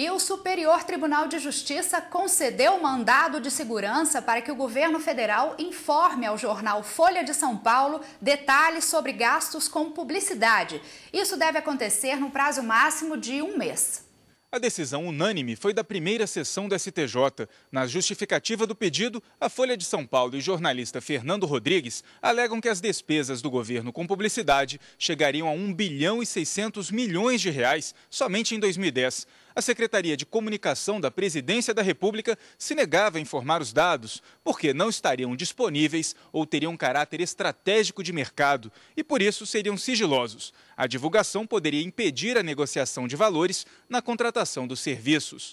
E o Superior Tribunal de Justiça concedeu mandado de segurança para que o governo federal informe ao jornal Folha de São Paulo detalhes sobre gastos com publicidade. Isso deve acontecer no prazo máximo de um mês. A decisão unânime foi da primeira sessão do STJ. Na justificativa do pedido, a Folha de São Paulo e o jornalista Fernando Rodrigues alegam que as despesas do governo com publicidade chegariam a 1 bilhão e 600 milhões de reais somente em 2010 a Secretaria de Comunicação da Presidência da República se negava a informar os dados, porque não estariam disponíveis ou teriam caráter estratégico de mercado e, por isso, seriam sigilosos. A divulgação poderia impedir a negociação de valores na contratação dos serviços.